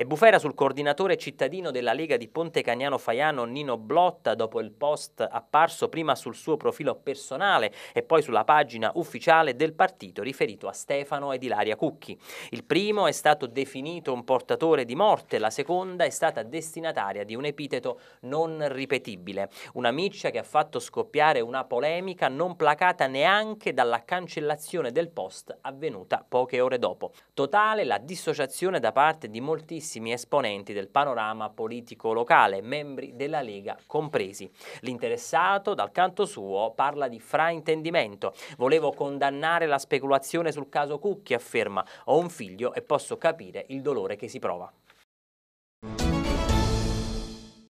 E bufera sul coordinatore cittadino della Lega di Ponte Cagnano Faiano Nino Blotta dopo il post apparso prima sul suo profilo personale e poi sulla pagina ufficiale del partito riferito a Stefano ed Ilaria Cucchi. Il primo è stato definito un portatore di morte, la seconda è stata destinataria di un epiteto non ripetibile, una miccia che ha fatto scoppiare una polemica non placata neanche dalla cancellazione del post avvenuta poche ore dopo. Totale la dissociazione da parte di moltissimi tantissimi esponenti del panorama politico locale, membri della Lega compresi. L'interessato, dal canto suo, parla di fraintendimento. Volevo condannare la speculazione sul caso Cucchi, afferma. Ho un figlio e posso capire il dolore che si prova.